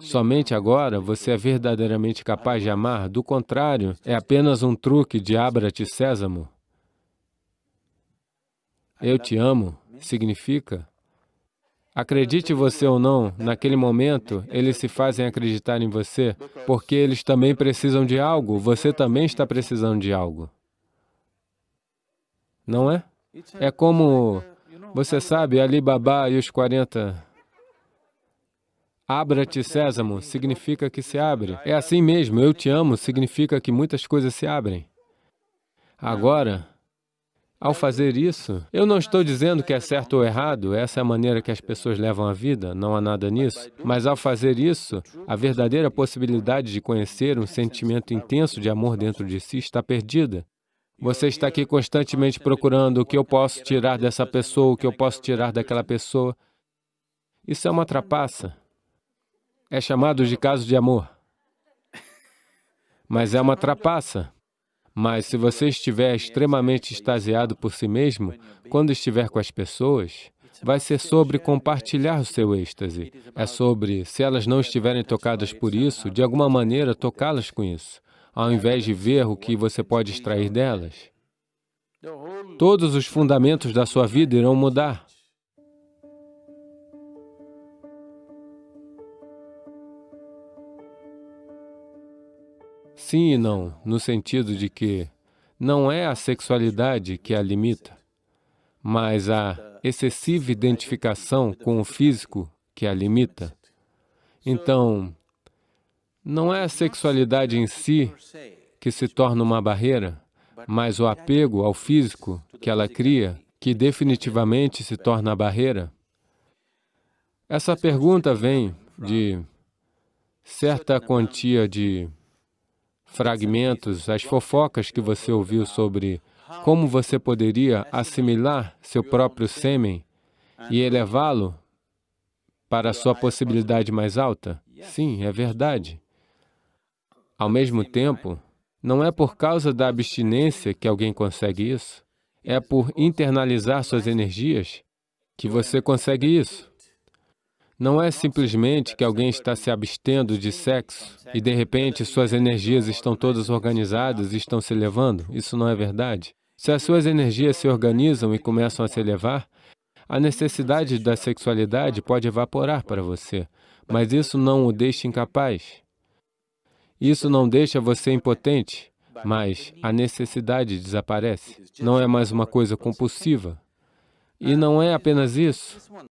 Somente agora você é verdadeiramente capaz de amar, do contrário, é apenas um truque de Abra-te Sésamo. Eu te amo significa. Acredite você ou não, naquele momento, eles se fazem acreditar em você, porque eles também precisam de algo, você também está precisando de algo. Não é? É como, você sabe, Ali Baba e os 40 Abra-te, Sésamo, significa que se abre. É assim mesmo, eu te amo, significa que muitas coisas se abrem. Agora, ao fazer isso, eu não estou dizendo que é certo ou errado, essa é a maneira que as pessoas levam a vida, não há nada nisso. Mas ao fazer isso, a verdadeira possibilidade de conhecer um sentimento intenso de amor dentro de si está perdida. Você está aqui constantemente procurando o que eu posso tirar dessa pessoa, o que eu posso tirar daquela pessoa. Isso é uma trapaça é chamado de caso de amor. Mas é uma trapaça. Mas se você estiver extremamente extasiado por si mesmo, quando estiver com as pessoas, vai ser sobre compartilhar o seu êxtase. É sobre, se elas não estiverem tocadas por isso, de alguma maneira tocá-las com isso, ao invés de ver o que você pode extrair delas. Todos os fundamentos da sua vida irão mudar. Sim e não, no sentido de que não é a sexualidade que a limita, mas a excessiva identificação com o físico que a limita. Então, não é a sexualidade em si que se torna uma barreira, mas o apego ao físico que ela cria, que definitivamente se torna a barreira. Essa pergunta vem de certa quantia de fragmentos, as fofocas que você ouviu sobre como você poderia assimilar seu próprio sêmen e elevá-lo para a sua possibilidade mais alta? Sim, é verdade. Ao mesmo tempo, não é por causa da abstinência que alguém consegue isso, é por internalizar suas energias que você consegue isso. Não é simplesmente que alguém está se abstendo de sexo e, de repente, suas energias estão todas organizadas e estão se elevando. Isso não é verdade. Se as suas energias se organizam e começam a se elevar, a necessidade da sexualidade pode evaporar para você, mas isso não o deixa incapaz. Isso não deixa você impotente, mas a necessidade desaparece. Não é mais uma coisa compulsiva. E não é apenas isso.